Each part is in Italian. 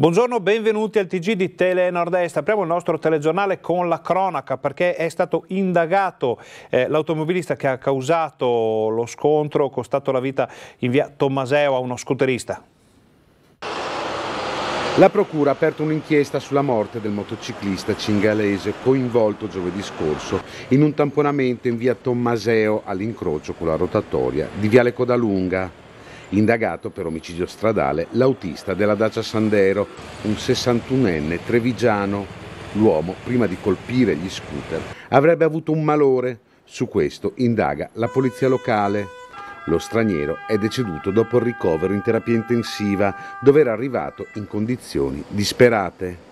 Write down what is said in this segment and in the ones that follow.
Buongiorno, benvenuti al TG di Telenordest. Apriamo il nostro telegiornale con la cronaca perché è stato indagato eh, l'automobilista che ha causato lo scontro, costato la vita in via Tommaseo a uno scooterista. La Procura ha aperto un'inchiesta sulla morte del motociclista cingalese coinvolto giovedì scorso in un tamponamento in via Tommaseo all'incrocio con la rotatoria di Viale Codalunga indagato per omicidio stradale l'autista della Dacia Sandero, un 61enne trevigiano. L'uomo, prima di colpire gli scooter, avrebbe avuto un malore. Su questo indaga la polizia locale. Lo straniero è deceduto dopo il ricovero in terapia intensiva, dove era arrivato in condizioni disperate.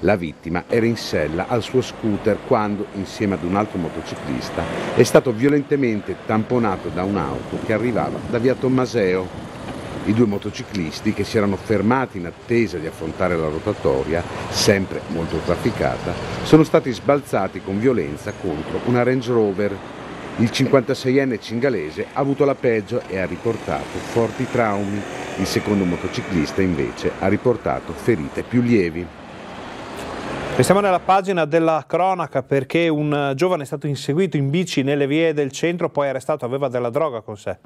La vittima era in sella al suo scooter quando, insieme ad un altro motociclista, è stato violentemente tamponato da un'auto che arrivava da via Tommaseo. I due motociclisti, che si erano fermati in attesa di affrontare la rotatoria, sempre molto trafficata, sono stati sbalzati con violenza contro una Range Rover. Il 56enne cingalese ha avuto la peggio e ha riportato forti traumi. Il secondo motociclista invece ha riportato ferite più lievi. Restiamo nella pagina della cronaca perché un eh, giovane è stato inseguito in bici nelle vie del centro, poi arrestato, aveva della droga con sé.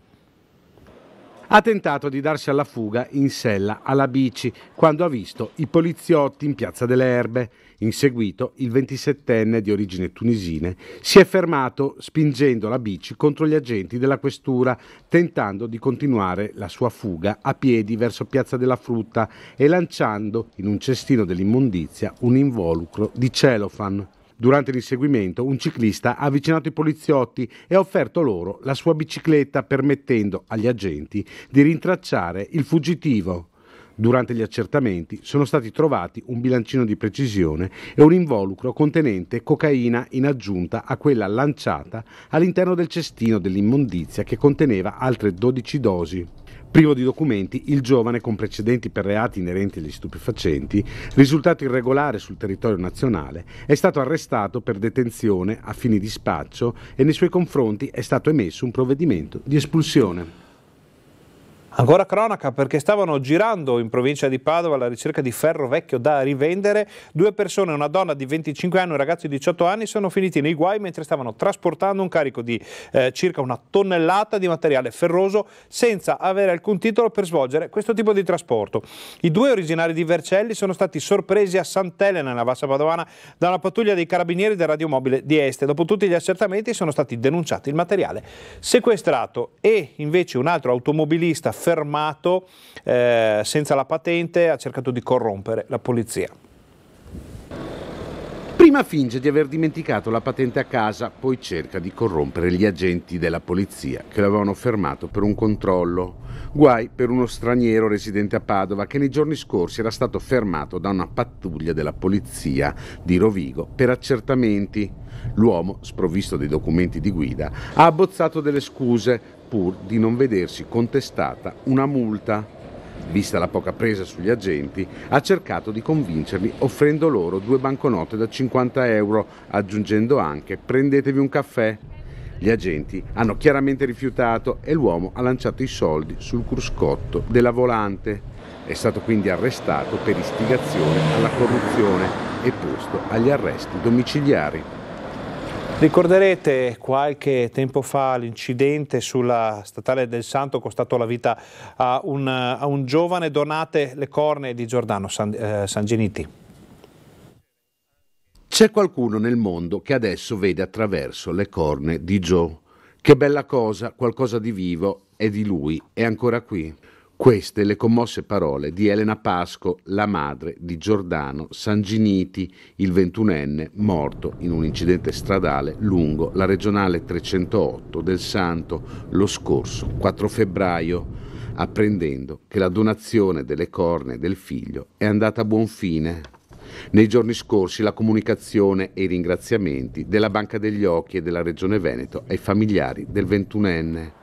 Ha tentato di darsi alla fuga in sella alla bici quando ha visto i poliziotti in Piazza delle Erbe. In seguito, il 27enne di origine tunisine si è fermato spingendo la bici contro gli agenti della questura, tentando di continuare la sua fuga a piedi verso Piazza della Frutta e lanciando in un cestino dell'immondizia un involucro di celofan. Durante l'inseguimento un ciclista ha avvicinato i poliziotti e ha offerto loro la sua bicicletta permettendo agli agenti di rintracciare il fuggitivo. Durante gli accertamenti sono stati trovati un bilancino di precisione e un involucro contenente cocaina in aggiunta a quella lanciata all'interno del cestino dell'immondizia che conteneva altre 12 dosi. Privo di documenti, il giovane con precedenti per reati inerenti agli stupefacenti, risultato irregolare sul territorio nazionale, è stato arrestato per detenzione a fini di spaccio e nei suoi confronti è stato emesso un provvedimento di espulsione. Ancora cronaca perché stavano girando in provincia di Padova alla ricerca di ferro vecchio da rivendere. Due persone, una donna di 25 anni e un ragazzo di 18 anni, sono finiti nei guai mentre stavano trasportando un carico di eh, circa una tonnellata di materiale ferroso senza avere alcun titolo per svolgere questo tipo di trasporto. I due originari di Vercelli sono stati sorpresi a Sant'Elena, nella bassa Padovana, da una pattuglia dei carabinieri del radiomobile di Este. Dopo tutti gli accertamenti sono stati denunciati il materiale sequestrato e invece un altro automobilista ferroso fermato eh, senza la patente, ha cercato di corrompere la polizia. Prima finge di aver dimenticato la patente a casa, poi cerca di corrompere gli agenti della polizia che lo avevano fermato per un controllo. Guai per uno straniero residente a Padova che nei giorni scorsi era stato fermato da una pattuglia della polizia di Rovigo per accertamenti. L'uomo, sprovvisto dei documenti di guida, ha abbozzato delle scuse, pur di non vedersi contestata una multa. Vista la poca presa sugli agenti, ha cercato di convincerli offrendo loro due banconote da 50 euro, aggiungendo anche prendetevi un caffè. Gli agenti hanno chiaramente rifiutato e l'uomo ha lanciato i soldi sul cruscotto della volante. È stato quindi arrestato per istigazione alla corruzione e posto agli arresti domiciliari. Ricorderete qualche tempo fa l'incidente sulla statale del Santo costato la vita a un, a un giovane, donate le corne di Giordano San, eh, Sangeniti. C'è qualcuno nel mondo che adesso vede attraverso le corne di Joe. Che bella cosa, qualcosa di vivo è di lui, è ancora qui. Queste le commosse parole di Elena Pasco, la madre di Giordano Sanginiti, il ventunenne morto in un incidente stradale lungo la regionale 308 del Santo lo scorso 4 febbraio, apprendendo che la donazione delle corne del figlio è andata a buon fine. Nei giorni scorsi la comunicazione e i ringraziamenti della Banca degli Occhi e della Regione Veneto ai familiari del ventunenne.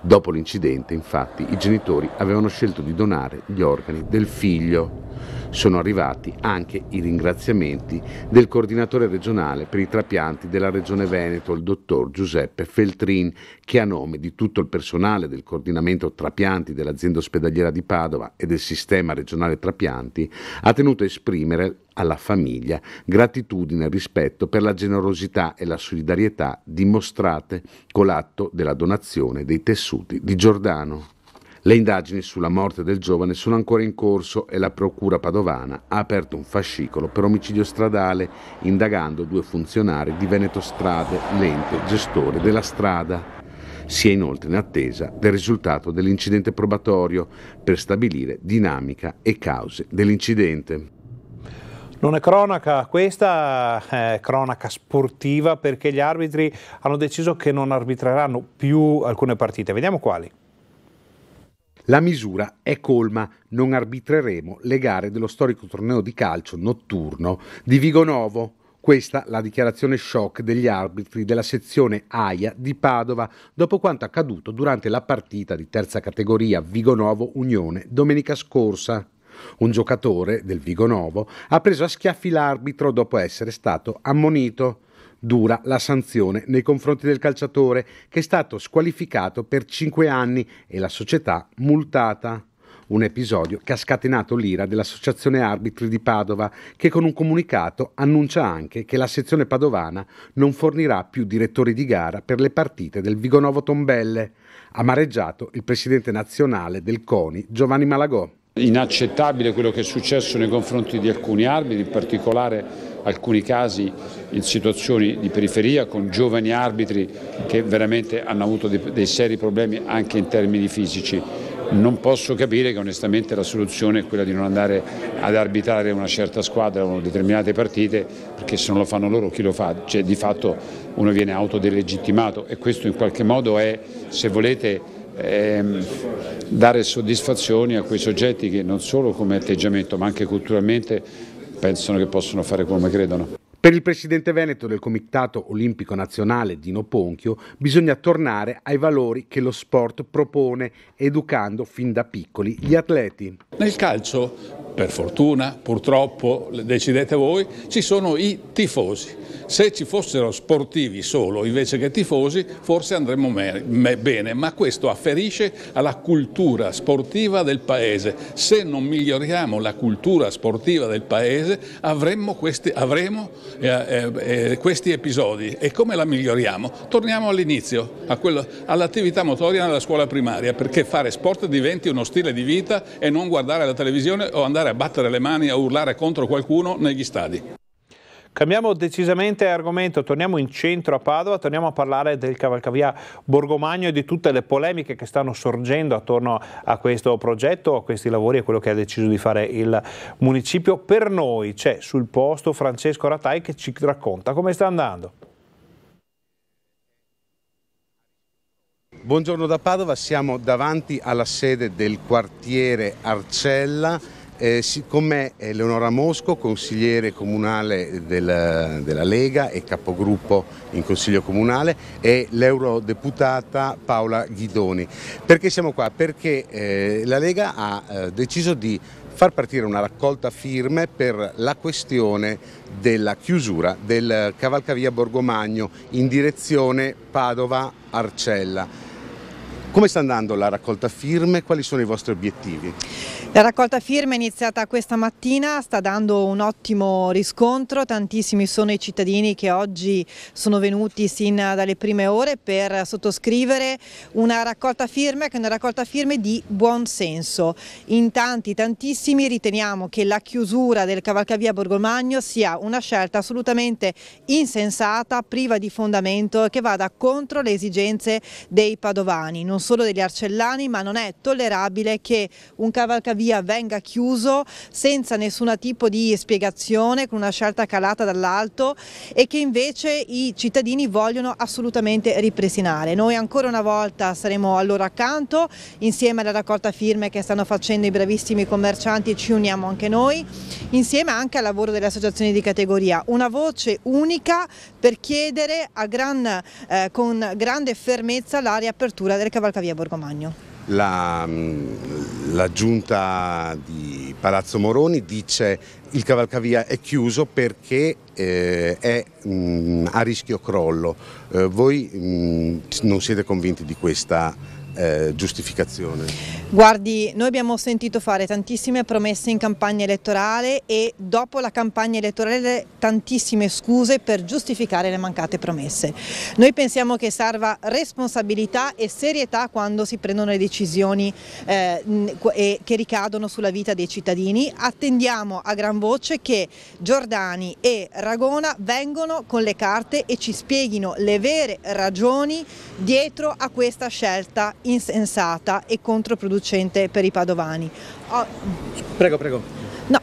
Dopo l'incidente, infatti, i genitori avevano scelto di donare gli organi del figlio. Sono arrivati anche i ringraziamenti del coordinatore regionale per i trapianti della Regione Veneto, il dottor Giuseppe Feltrin, che a nome di tutto il personale del coordinamento trapianti dell'azienda ospedaliera di Padova e del sistema regionale trapianti ha tenuto a esprimere alla famiglia gratitudine e rispetto per la generosità e la solidarietà dimostrate con l'atto della donazione dei tessuti di Giordano. Le indagini sulla morte del giovane sono ancora in corso e la Procura padovana ha aperto un fascicolo per omicidio stradale indagando due funzionari di Veneto Strade, l'ente gestore della strada. Si è inoltre in attesa del risultato dell'incidente probatorio per stabilire dinamica e cause dell'incidente. Non è cronaca questa, è cronaca sportiva perché gli arbitri hanno deciso che non arbitreranno più alcune partite. Vediamo quali. La misura è colma, non arbitreremo le gare dello storico torneo di calcio notturno di Vigonovo. Questa la dichiarazione shock degli arbitri della sezione AIA di Padova dopo quanto accaduto durante la partita di terza categoria Vigonovo Unione domenica scorsa. Un giocatore del Vigonovo ha preso a schiaffi l'arbitro dopo essere stato ammonito. Dura la sanzione nei confronti del calciatore che è stato squalificato per 5 anni e la società multata un episodio che ha scatenato l'ira dell'Associazione Arbitri di Padova, che con un comunicato annuncia anche che la sezione padovana non fornirà più direttori di gara per le partite del Vigonovo Tombelle. Amareggiato il presidente nazionale del CONI Giovanni Malagò. Inaccettabile quello che è successo nei confronti di alcuni arbitri, in particolare alcuni casi in situazioni di periferia con giovani arbitri che veramente hanno avuto dei seri problemi anche in termini fisici. Non posso capire che onestamente la soluzione è quella di non andare ad arbitrare una certa squadra o determinate partite perché se non lo fanno loro chi lo fa? Cioè, di fatto uno viene autodelegittimato e questo in qualche modo è, se volete, ehm, dare soddisfazioni a quei soggetti che non solo come atteggiamento ma anche culturalmente pensano che possono fare come credono. Per il presidente veneto del Comitato Olimpico Nazionale Dino Ponchio bisogna tornare ai valori che lo sport propone, educando fin da piccoli gli atleti. Nel calcio per fortuna, purtroppo, decidete voi, ci sono i tifosi. Se ci fossero sportivi solo invece che tifosi, forse andremmo bene, ma questo afferisce alla cultura sportiva del Paese. Se non miglioriamo la cultura sportiva del Paese, avremo questi, avremo, eh, eh, eh, questi episodi. E come la miglioriamo? Torniamo all'inizio, all'attività motoria nella scuola primaria, perché fare sport diventi uno stile di vita e non guardare la televisione o andare iniziare a battere le mani, a urlare contro qualcuno negli stadi. Cambiamo decisamente argomento, torniamo in centro a Padova, torniamo a parlare del cavalcavia Borgomagno e di tutte le polemiche che stanno sorgendo attorno a questo progetto, a questi lavori e a quello che ha deciso di fare il municipio. Per noi c'è sul posto Francesco Ratai che ci racconta come sta andando. Buongiorno da Padova, siamo davanti alla sede del quartiere Arcella eh, con me è Leonora Mosco, consigliere comunale della, della, Lega e capogruppo in Consiglio Comunale e l'eurodeputata Paola Ghidoni. Perché siamo qua? Perché eh, la Lega ha eh, deciso di far partire una raccolta firme per la questione della chiusura del cavalcavia Borgomagno in direzione Padova-Arcella come sta andando la raccolta firme? Quali sono i vostri obiettivi? La raccolta firme è iniziata questa mattina, sta dando un ottimo riscontro, tantissimi sono i cittadini che oggi sono venuti sin dalle prime ore per sottoscrivere una raccolta firme che è una raccolta firme di buon senso. In tanti, tantissimi riteniamo che la chiusura del cavalcavia Borgomagno sia una scelta assolutamente insensata, priva di fondamento e che vada contro le esigenze dei padovani. Non solo degli Arcellani, ma non è tollerabile che un cavalcavia venga chiuso senza nessun tipo di spiegazione, con una scelta calata dall'alto e che invece i cittadini vogliono assolutamente ripristinare. Noi ancora una volta saremo a loro accanto, insieme alla raccolta firme che stanno facendo i bravissimi commercianti ci uniamo anche noi, insieme anche al lavoro delle associazioni di categoria. Una voce unica per chiedere gran, eh, con grande fermezza la riapertura del cavalcavia situata via Borgomagno. La, mm, la, giunta di Palazzo Moroni dice che il cavalcavia è chiuso perché eh, è mh, mm, a rischio crollo. Eh, voi mh, mm, non siete convinti di questa eh, giustificazione? Guardi, noi abbiamo sentito fare tantissime promesse in campagna elettorale e dopo la campagna elettorale tantissime scuse per giustificare le mancate promesse. Noi pensiamo che serva responsabilità e serietà quando si prendono le decisioni eh, che ricadono sulla vita dei cittadini. Attendiamo a gran voce che Giordani e Ragona vengano con le carte e ci spieghino le vere ragioni dietro a questa scelta insensata e controproducente per i padovani. Oh. Prego, prego. No,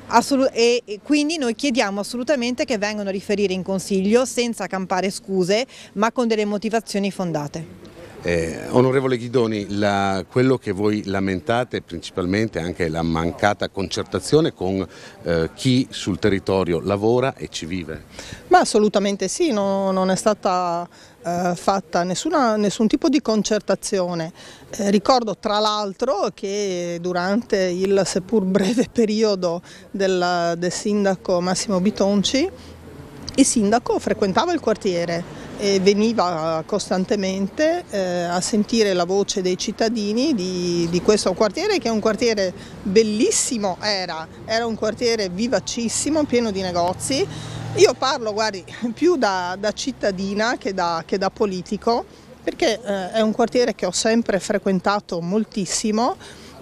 e, quindi noi chiediamo assolutamente che vengano a riferire in Consiglio senza campare scuse ma con delle motivazioni fondate. Eh, onorevole Ghidoni, la, quello che voi lamentate principalmente è anche la mancata concertazione con eh, chi sul territorio lavora e ci vive. Ma assolutamente sì, no, non è stata eh, fatta nessuna, nessun tipo di concertazione. Eh, ricordo tra l'altro che durante il seppur breve periodo del, del sindaco Massimo Bitonci, il sindaco frequentava il quartiere e veniva costantemente eh, a sentire la voce dei cittadini di, di, questo quartiere che è un quartiere bellissimo era, era un quartiere vivacissimo, pieno di negozi. Io parlo guardi, più da, da cittadina che da, che da politico perché eh, è un quartiere che ho sempre frequentato moltissimo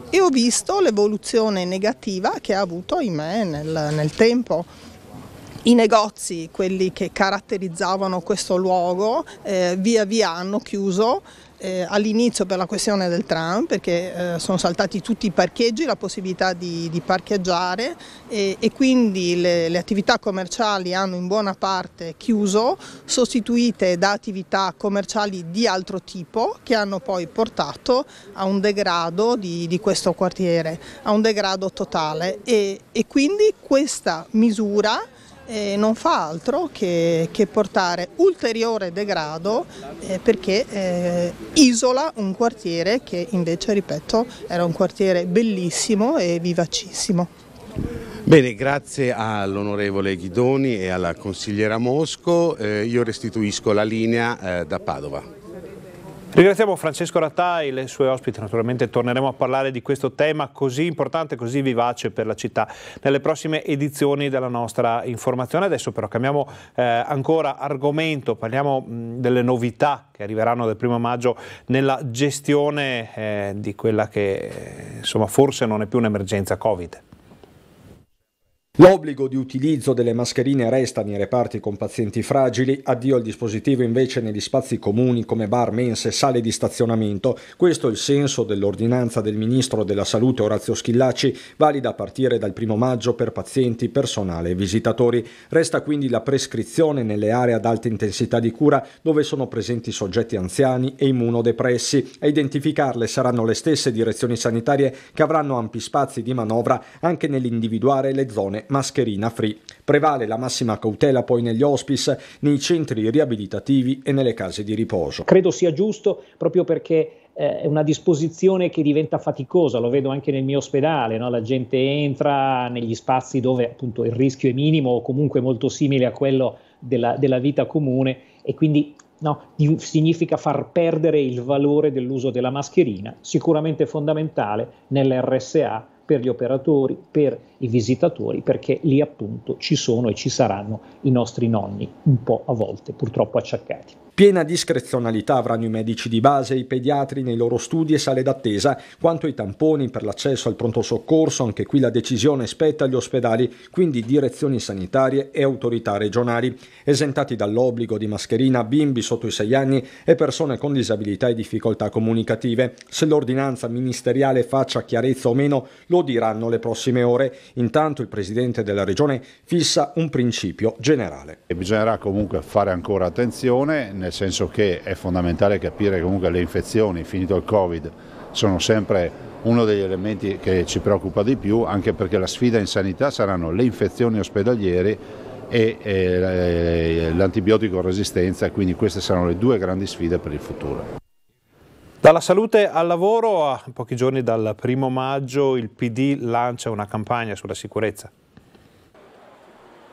e ho visto l'evoluzione negativa che ha avuto in me nel, nel tempo i negozi, quelli che caratterizzavano questo luogo, eh, via via hanno chiuso eh, all'inizio per la questione del tram perché eh, sono saltati tutti i parcheggi, la possibilità di, di parcheggiare e, e quindi le, le, attività commerciali hanno in buona parte chiuso, sostituite da attività commerciali di altro tipo che hanno poi portato a un degrado di, di questo quartiere, a un degrado totale e, e quindi questa misura eh, non fa altro che, che portare ulteriore degrado eh, perché eh, isola un quartiere che invece, ripeto, era un quartiere bellissimo e vivacissimo. Bene, grazie all'onorevole Ghidoni e alla consigliera Mosco, eh, io restituisco la linea eh, da Padova. Ringraziamo Francesco Rattai e le sue ospiti, naturalmente torneremo a parlare di questo tema così importante, così vivace per la città nelle prossime edizioni della nostra informazione. Adesso però cambiamo eh, ancora argomento, parliamo mh, delle novità che arriveranno dal primo maggio nella gestione eh, di quella che eh, insomma, forse non è più un'emergenza Covid. L'obbligo di utilizzo delle mascherine resta nei reparti con pazienti fragili, addio al dispositivo invece negli spazi comuni come bar, mense, sale di stazionamento. Questo è il senso dell'ordinanza del Ministro della Salute Orazio Schillaci, valida a partire dal 1 maggio per pazienti, personale e visitatori. Resta quindi la prescrizione nelle aree ad alta intensità di cura dove sono presenti soggetti anziani e immunodepressi. A identificarle saranno le stesse direzioni sanitarie che avranno ampi spazi di manovra anche nell'individuare le zone mascherina free. Prevale la massima cautela poi negli hospice, nei centri riabilitativi e nelle case di riposo. Credo sia giusto proprio perché eh, è una disposizione che diventa faticosa, lo vedo anche nel mio ospedale, no? la gente entra negli spazi dove appunto il rischio è minimo o comunque molto simile a quello della, della vita comune e quindi no, significa far perdere il valore dell'uso della mascherina, sicuramente fondamentale nell'RSA per gli operatori, per i visitatori, perché lì appunto ci sono e ci saranno i nostri nonni, un po' a volte purtroppo acciaccati. Piena discrezionalità avranno i medici di base e i pediatri nei loro studi e sale d'attesa. Quanto ai tamponi per l'accesso al pronto soccorso, anche qui la decisione spetta agli ospedali, quindi direzioni sanitarie e autorità regionali. Esentati dall'obbligo di mascherina bimbi sotto i 6 anni e persone con disabilità e difficoltà comunicative. Se l'ordinanza ministeriale faccia chiarezza o meno, lo diranno le prossime ore. Intanto il Presidente della Regione fissa un principio generale. bisognerà comunque fare ancora attenzione, nel senso che è fondamentale capire che comunque le infezioni, finito il Covid, sono sempre uno degli elementi che ci preoccupa di più, anche perché la sfida in sanità saranno le infezioni ospedaliere e eh, eh, l'antibiotico resistenza, quindi queste saranno le due grandi sfide per il futuro. Dalla salute al lavoro, a pochi giorni dal primo maggio, il PD lancia una campagna sulla sicurezza.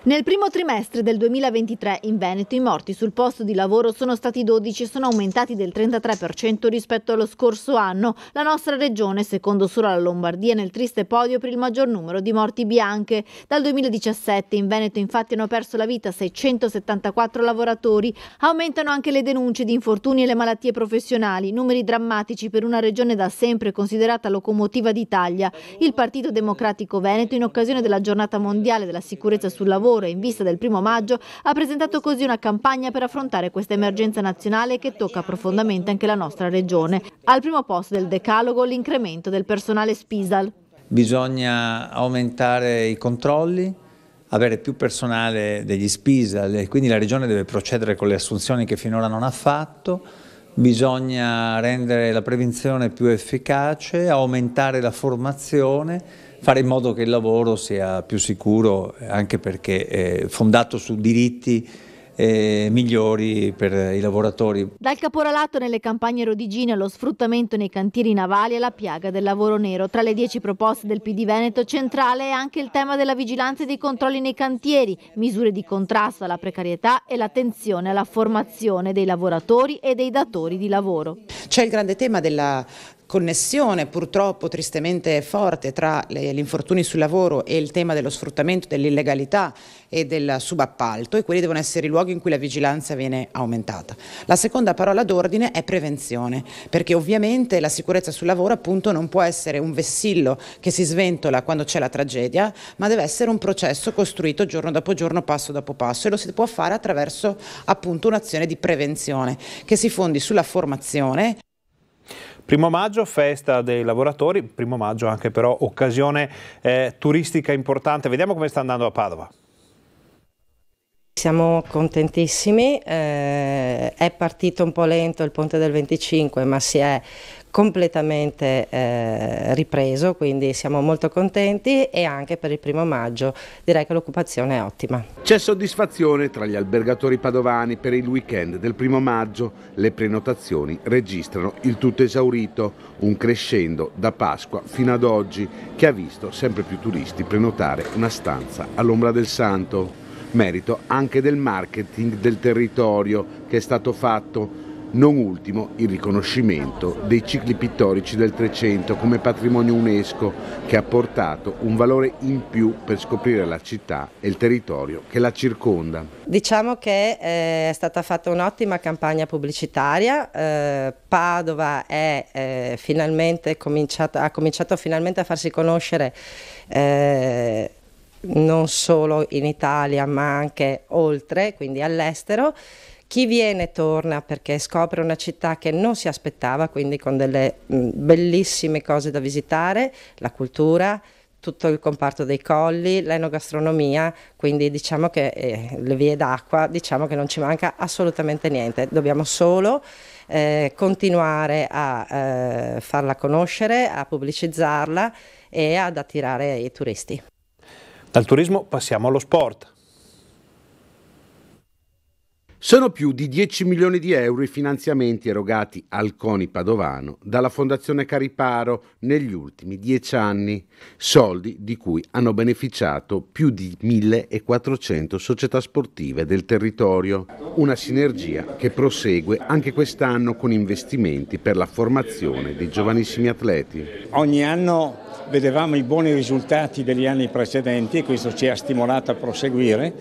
Nel primo trimestre del 2023 in Veneto i morti sul posto di lavoro sono stati 12 e sono aumentati del 33% rispetto allo scorso anno. La nostra regione, secondo solo la Lombardia, è nel triste podio per il maggior numero di morti bianche. Dal 2017 in Veneto infatti hanno perso la vita 674 lavoratori. Aumentano anche le denunce di infortuni e le malattie professionali, numeri drammatici per una regione da sempre considerata locomotiva d'Italia. Il Partito Democratico Veneto, in occasione della giornata mondiale della sicurezza sul lavoro, lavoro in vista del primo maggio, ha presentato così una campagna per affrontare questa emergenza nazionale che tocca profondamente anche la nostra regione. Al primo posto del decalogo l'incremento del personale spisal. Bisogna aumentare i controlli, avere più personale degli spisal e quindi la regione deve procedere con le assunzioni che finora non ha fatto, bisogna rendere la prevenzione più efficace, aumentare la formazione fare in modo che il lavoro sia più sicuro anche perché è eh, fondato su diritti eh, migliori per i lavoratori. Dal caporalato nelle campagne rodigine allo sfruttamento nei cantieri navali e la piaga del lavoro nero. Tra le dieci proposte del PD Veneto centrale è anche il tema della vigilanza e dei controlli nei cantieri, misure di contrasto alla precarietà e l'attenzione alla formazione dei lavoratori e dei datori di lavoro. C'è il grande tema della connessione purtroppo tristemente forte tra gli infortuni sul lavoro e il tema dello sfruttamento, dell'illegalità e del subappalto e quelli devono essere i luoghi in cui la vigilanza viene aumentata. La seconda parola d'ordine è prevenzione, perché ovviamente la sicurezza sul lavoro appunto non può essere un vessillo che si sventola quando c'è la tragedia, ma deve essere un processo costruito giorno dopo giorno, passo dopo passo e lo si può fare attraverso appunto un'azione di prevenzione che si fondi sulla formazione Primo maggio, festa dei lavoratori, primo maggio anche però occasione eh, turistica importante. Vediamo come sta andando a Padova. Siamo contentissimi, eh, è partito un po' lento il ponte del 25 ma si è completamente eh, ripreso, quindi siamo molto contenti e anche per il primo maggio direi che l'occupazione è ottima. C'è soddisfazione tra gli albergatori padovani per il weekend del primo maggio, le prenotazioni registrano il tutto esaurito, un crescendo da Pasqua fino ad oggi che ha visto sempre più turisti prenotare una stanza all'ombra del santo merito anche del marketing del territorio che è stato fatto, non ultimo il riconoscimento dei cicli pittorici del 300 come patrimonio UNESCO che ha portato un valore in più per scoprire la città e il territorio che la circonda. Diciamo che eh, è stata fatta un'ottima campagna pubblicitaria, eh, Padova è, eh, cominciato, ha cominciato finalmente a farsi conoscere eh, non solo in Italia ma anche oltre, quindi all'estero. Chi viene torna perché scopre una città che non si aspettava, quindi con delle mm, bellissime cose da visitare, la cultura, tutto il comparto dei colli, l'enogastronomia, quindi diciamo che eh, le vie d'acqua, diciamo che non ci manca assolutamente niente, dobbiamo solo eh, continuare a eh, farla conoscere, a pubblicizzarla e ad attirare i turisti. Dal turismo passiamo allo sport. Sono più di 10 milioni di euro i finanziamenti erogati al CONI Padovano dalla Fondazione Cariparo negli ultimi dieci anni, soldi di cui hanno beneficiato più di 1400 società sportive del territorio. Una sinergia che prosegue anche quest'anno con investimenti per la formazione dei giovanissimi atleti. Ogni anno vedevamo i buoni risultati degli anni precedenti e questo ci ha stimolato a proseguire.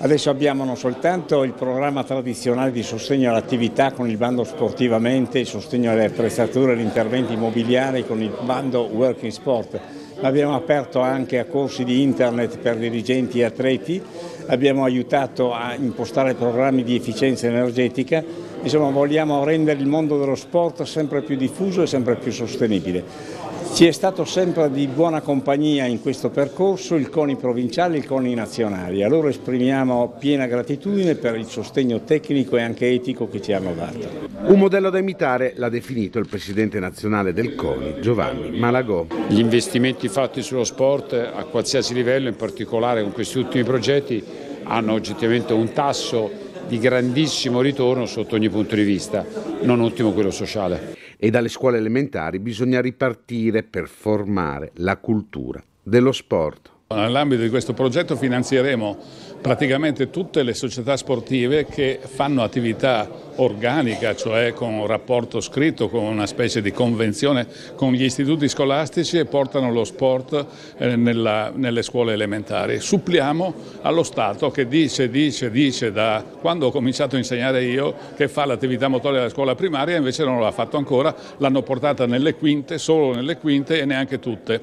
Adesso abbiamo non soltanto il programma tradizionale di sostegno all'attività con il bando sportivamente, il sostegno alle attrezzature, e agli interventi immobiliari con il bando Working Sport, ma abbiamo aperto anche a corsi di internet per dirigenti e atleti, abbiamo aiutato a impostare programmi di efficienza energetica, insomma vogliamo rendere il mondo dello sport sempre più diffuso e sempre più sostenibile. Ci è stato sempre di buona compagnia in questo percorso il CONI provinciale e il CONI nazionale. a loro esprimiamo piena gratitudine per il sostegno tecnico e anche etico che ci hanno dato. Un modello da imitare l'ha definito il presidente nazionale del CONI, Giovanni Malagò. Gli investimenti fatti sullo sport a qualsiasi livello, in particolare con questi ultimi progetti, hanno oggettivamente un tasso di grandissimo ritorno sotto ogni punto di vista, non ultimo quello sociale e dalle scuole elementari bisogna ripartire per formare la cultura dello sport. Nell'ambito di questo progetto finanzieremo praticamente tutte le società sportive che fanno attività organica, cioè con un rapporto scritto, con una specie di convenzione con gli istituti scolastici e portano lo sport eh, nella, nelle scuole elementari. Suppliamo allo Stato che dice, dice, dice da quando ho cominciato a insegnare io che fa l'attività motoria alla scuola primaria, invece non l'ha fatto ancora, l'hanno portata nelle quinte, solo nelle quinte e neanche tutte.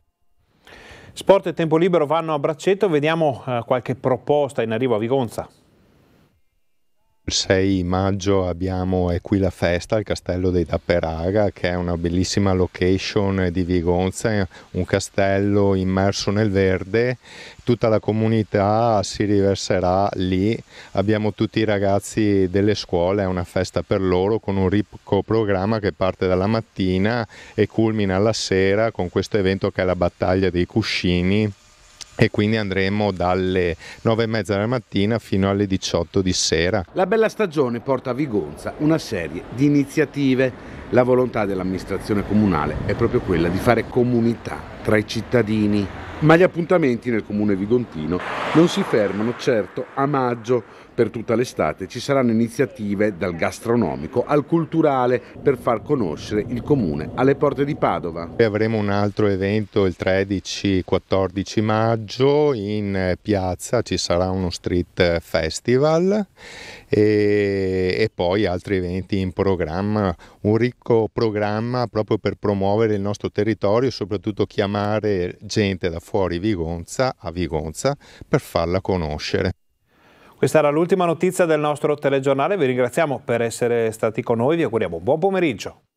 Sport e tempo libero vanno a braccetto, vediamo eh, qualche proposta in arrivo a Vigonza. Il 6 maggio abbiamo È qui la festa al castello dei Dapperaga che è una bellissima location di Vigonza, un castello immerso nel verde, tutta la comunità si riverserà lì, abbiamo tutti i ragazzi delle scuole, è una festa per loro con un ricco programma che parte dalla mattina e culmina alla sera con questo evento che è la battaglia dei cuscini e quindi andremo dalle 9 e mezza della mattina fino alle 18 di sera. La bella stagione porta a Vigonza una serie di iniziative. La volontà dell'amministrazione comunale è proprio quella di fare comunità tra i cittadini. Ma gli appuntamenti nel comune vigontino non si fermano certo a maggio per tutta l'estate ci saranno iniziative dal gastronomico al culturale per far conoscere il comune alle porte di Padova. avremo un altro evento il 13-14 maggio in piazza, ci sarà uno street festival e, e poi altri eventi in programma, un ricco programma proprio per promuovere il nostro territorio e soprattutto chiamare gente da fuori Vigonza a Vigonza per farla conoscere. Questa era l'ultima notizia del nostro telegiornale, vi ringraziamo per essere stati con noi, vi auguriamo un buon pomeriggio.